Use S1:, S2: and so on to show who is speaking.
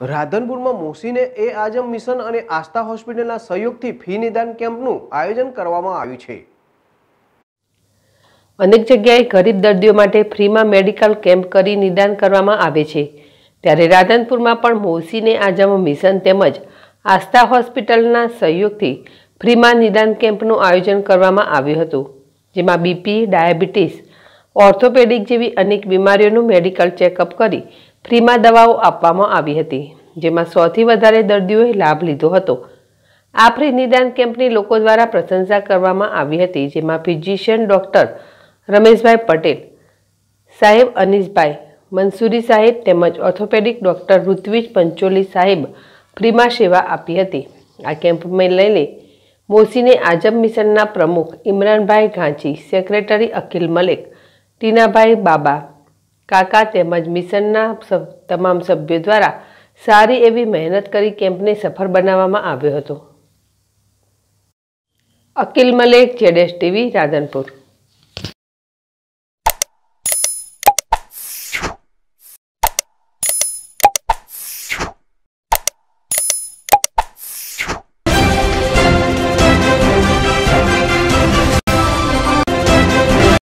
S1: રાધનપુરમાં મોસીને એ Azam mission અને આસ્થા હોસ્પિટલના સહયોગથી ફી નિદાન કેમ્પનું આયોજન કરવામાં આવ્યું છે અનેક જગ્યાએ ગરીબ દર્દીઓ માટે ફ્રીમાં મેડિકલ કેમ્પ કરી નિદાન કરવામાં આવે છે ત્યારે રાધનપુરમાં પણ મોસીને આઝમ મિશન તેમજ આસ્થા હોસ્પિટલના સહયોગથી ફ્રીમાં નિદાન કેમ્પનું આયોજન કરવામાં આવ્યું હતું જેમાં બીપી ડાયાબિટીસ ઓર્થોપેડિક જેવી અનેક બીમારીઓનું મેડિકલ ચેકઅપ કરી ફ્રીમાં દવાઓ આપવામાં આવી હતી જેમાં સૌથી વધારે દર્દીઓએ લાભ લીધો હતો આ ફ્રી નિદાન કેમ્પની લોકો દ્વારા પ્રશંસા કરવામાં આવી હતી જેમાં ફિઝિશિયન ડૉક્ટર રમેશભાઈ પટેલ સાહેબ અનીશભાઈ મંસૂરી સાહેબ તેમજ ઓર્થોપેડિક ડૉક્ટર ઋત્વિજ પંચોલી સાહેબ ફ્રીમાં સેવા આપી હતી આ કેમ્પમાં લઈને મોસીને આઝમ મિશનના પ્રમુખ ઇમરાનભાઈ ઘાંચી સેક્રેટરી અકિલ મલેક ટીનાભાઈ બાબા કાકા તેમજ મિશનના તમામ સભ્યો દ્વારા સારી એવી મહેનત કરી કેમ્પને સફળ બનાવવામાં આવ્યો હતો અકિલ મલેક જેડેશ ટીવી રાધનપુર